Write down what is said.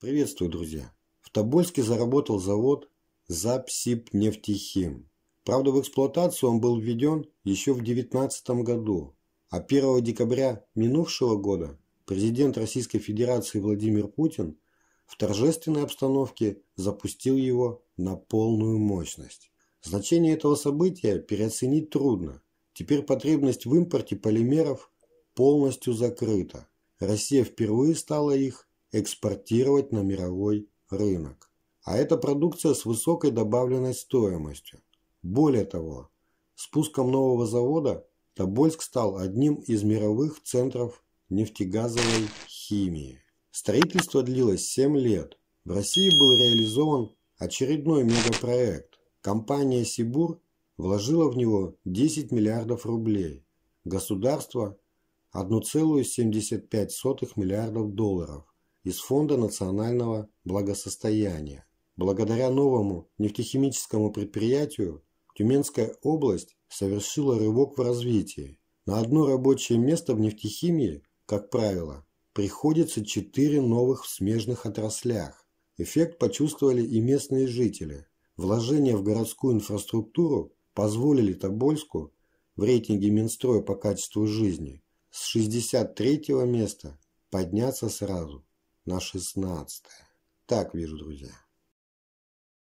Приветствую, друзья! В Тобольске заработал завод «Запсибнефтехим». Правда, в эксплуатацию он был введен еще в 2019 году, а 1 декабря минувшего года президент Российской Федерации Владимир Путин в торжественной обстановке запустил его на полную мощность. Значение этого события переоценить трудно. Теперь потребность в импорте полимеров полностью закрыта. Россия впервые стала их экспортировать на мировой рынок. А это продукция с высокой добавленной стоимостью. Более того, спуском нового завода Тобольск стал одним из мировых центров нефтегазовой химии. Строительство длилось 7 лет. В России был реализован очередной мегапроект. Компания «Сибур» вложила в него 10 миллиардов рублей. Государство – 1,75 миллиардов долларов из Фонда национального благосостояния. Благодаря новому нефтехимическому предприятию Тюменская область совершила рывок в развитии. На одно рабочее место в нефтехимии, как правило, приходится четыре новых в смежных отраслях. Эффект почувствовали и местные жители. Вложения в городскую инфраструктуру позволили Тобольску в рейтинге Минстроя по качеству жизни с 63 места подняться сразу на 16. Так вижу, друзья.